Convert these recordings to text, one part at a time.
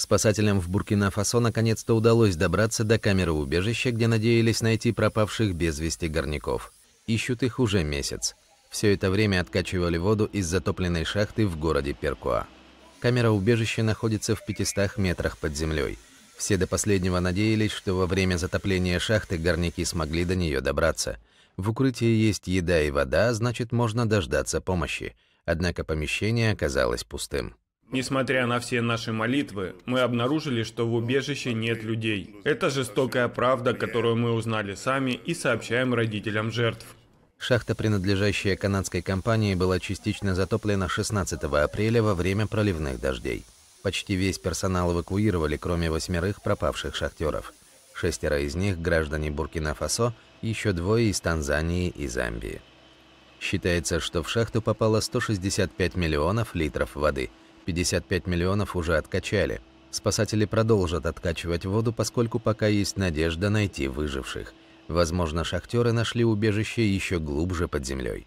Спасателям в Буркина-Фасо наконец-то удалось добраться до камеры убежища, где надеялись найти пропавших без вести горняков. Ищут их уже месяц. Все это время откачивали воду из затопленной шахты в городе Перкуа. Камера убежища находится в 500 метрах под землей. Все до последнего надеялись, что во время затопления шахты горняки смогли до нее добраться. В укрытии есть еда и вода, а значит, можно дождаться помощи. Однако помещение оказалось пустым. Несмотря на все наши молитвы, мы обнаружили, что в убежище нет людей. Это жестокая правда, которую мы узнали сами и сообщаем родителям жертв. Шахта, принадлежащая канадской компании, была частично затоплена 16 апреля во время проливных дождей. Почти весь персонал эвакуировали, кроме восьмерых пропавших шахтеров. Шестеро из них – граждане Буркина-Фасо, еще двое из Танзании и Замбии. Считается, что в шахту попало 165 миллионов литров воды – 55 миллионов уже откачали. Спасатели продолжат откачивать воду, поскольку пока есть надежда найти выживших. Возможно, шахтеры нашли убежище еще глубже под землей.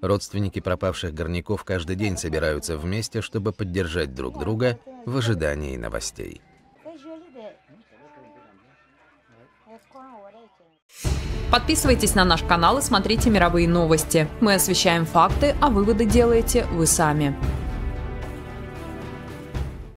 Родственники пропавших горняков каждый день собираются вместе, чтобы поддержать друг друга в ожидании новостей. Подписывайтесь на наш канал и смотрите мировые новости. Мы освещаем факты, а выводы делаете вы сами.